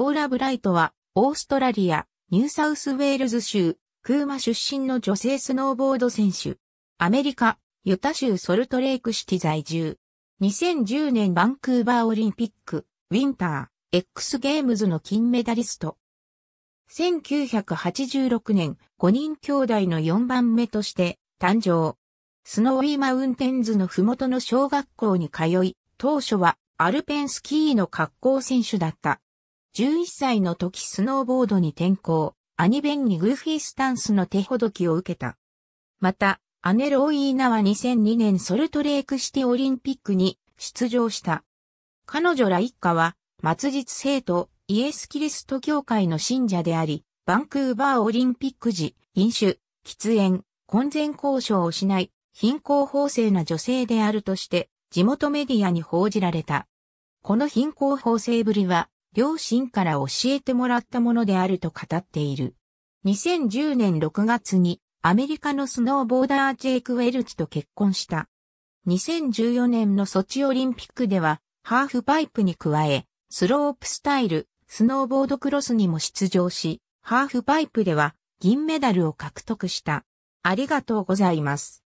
トーラ・ブライトは、オーストラリア、ニューサウスウェールズ州、クーマ出身の女性スノーボード選手。アメリカ、ユタ州ソルトレイクシティ在住。2010年バンクーバーオリンピック、ウィンター、X ゲームズの金メダリスト。1986年、5人兄弟の4番目として、誕生。スノーイーマウンテンズの麓の小学校に通い、当初はアルペンスキーの格好選手だった。11歳の時スノーボードに転向、兄弁にグーフィースタンスの手ほどきを受けた。また、アネロイーナは2002年ソルトレークシティオリンピックに出場した。彼女ら一家は、末日生徒、イエス・キリスト教会の信者であり、バンクーバーオリンピック時、飲酒、喫煙、婚前交渉をしない、貧困法制な女性であるとして、地元メディアに報じられた。この貧困法制ぶりは、両親から教えてもらったものであると語っている。2010年6月にアメリカのスノーボーダージェイク・ウェルチと結婚した。2014年のソチオリンピックではハーフパイプに加え、スロープスタイル、スノーボードクロスにも出場し、ハーフパイプでは銀メダルを獲得した。ありがとうございます。